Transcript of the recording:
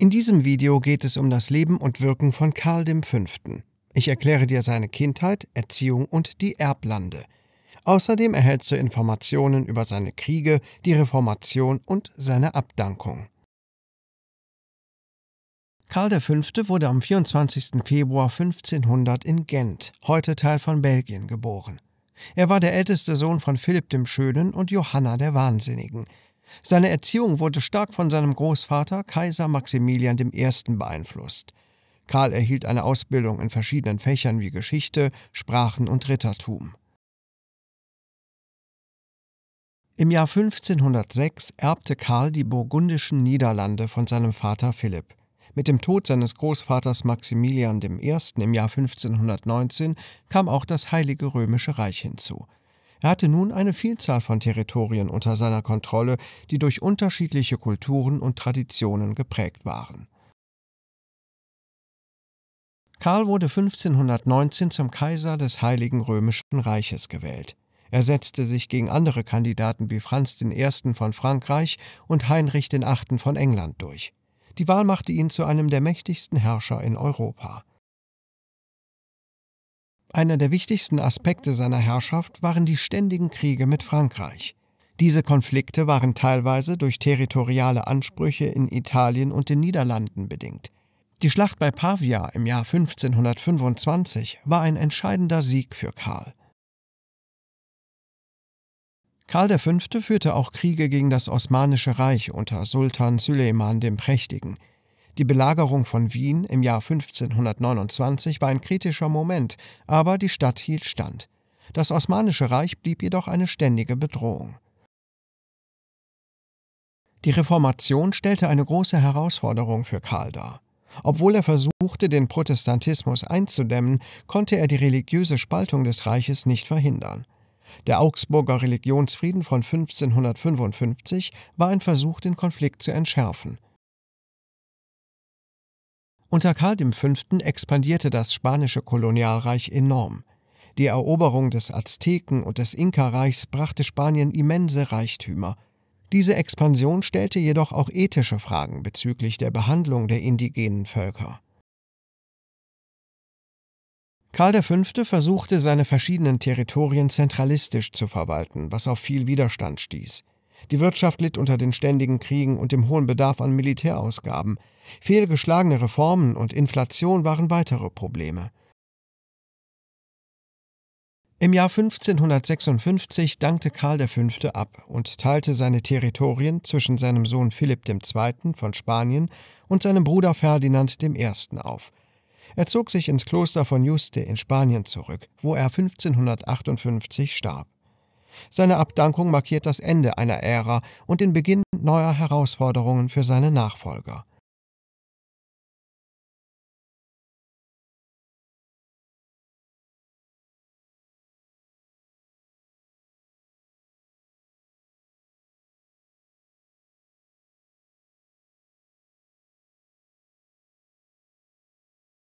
In diesem Video geht es um das Leben und Wirken von Karl V. Ich erkläre dir seine Kindheit, Erziehung und die Erblande. Außerdem erhältst du Informationen über seine Kriege, die Reformation und seine Abdankung. Karl V. wurde am 24. Februar 1500 in Gent, heute Teil von Belgien, geboren. Er war der älteste Sohn von Philipp dem Schönen und Johanna der Wahnsinnigen, seine Erziehung wurde stark von seinem Großvater Kaiser Maximilian I. beeinflusst. Karl erhielt eine Ausbildung in verschiedenen Fächern wie Geschichte, Sprachen und Rittertum. Im Jahr 1506 erbte Karl die burgundischen Niederlande von seinem Vater Philipp. Mit dem Tod seines Großvaters Maximilian I. im Jahr 1519 kam auch das Heilige Römische Reich hinzu. Er hatte nun eine Vielzahl von Territorien unter seiner Kontrolle, die durch unterschiedliche Kulturen und Traditionen geprägt waren. Karl wurde 1519 zum Kaiser des Heiligen Römischen Reiches gewählt. Er setzte sich gegen andere Kandidaten wie Franz I. von Frankreich und Heinrich VIII. von England durch. Die Wahl machte ihn zu einem der mächtigsten Herrscher in Europa. Einer der wichtigsten Aspekte seiner Herrschaft waren die ständigen Kriege mit Frankreich. Diese Konflikte waren teilweise durch territoriale Ansprüche in Italien und den Niederlanden bedingt. Die Schlacht bei Pavia im Jahr 1525 war ein entscheidender Sieg für Karl. Karl V. führte auch Kriege gegen das Osmanische Reich unter Sultan Süleyman dem Prächtigen. Die Belagerung von Wien im Jahr 1529 war ein kritischer Moment, aber die Stadt hielt stand. Das Osmanische Reich blieb jedoch eine ständige Bedrohung. Die Reformation stellte eine große Herausforderung für Karl dar. Obwohl er versuchte, den Protestantismus einzudämmen, konnte er die religiöse Spaltung des Reiches nicht verhindern. Der Augsburger Religionsfrieden von 1555 war ein Versuch, den Konflikt zu entschärfen. Unter Karl V. expandierte das spanische Kolonialreich enorm. Die Eroberung des Azteken und des Inka-Reichs brachte Spanien immense Reichtümer. Diese Expansion stellte jedoch auch ethische Fragen bezüglich der Behandlung der indigenen Völker. Karl V. versuchte, seine verschiedenen Territorien zentralistisch zu verwalten, was auf viel Widerstand stieß. Die Wirtschaft litt unter den ständigen Kriegen und dem hohen Bedarf an Militärausgaben. Fehlgeschlagene Reformen und Inflation waren weitere Probleme. Im Jahr 1556 dankte Karl V. ab und teilte seine Territorien zwischen seinem Sohn Philipp II. von Spanien und seinem Bruder Ferdinand I. auf. Er zog sich ins Kloster von Juste in Spanien zurück, wo er 1558 starb. Seine Abdankung markiert das Ende einer Ära und den Beginn neuer Herausforderungen für seine Nachfolger.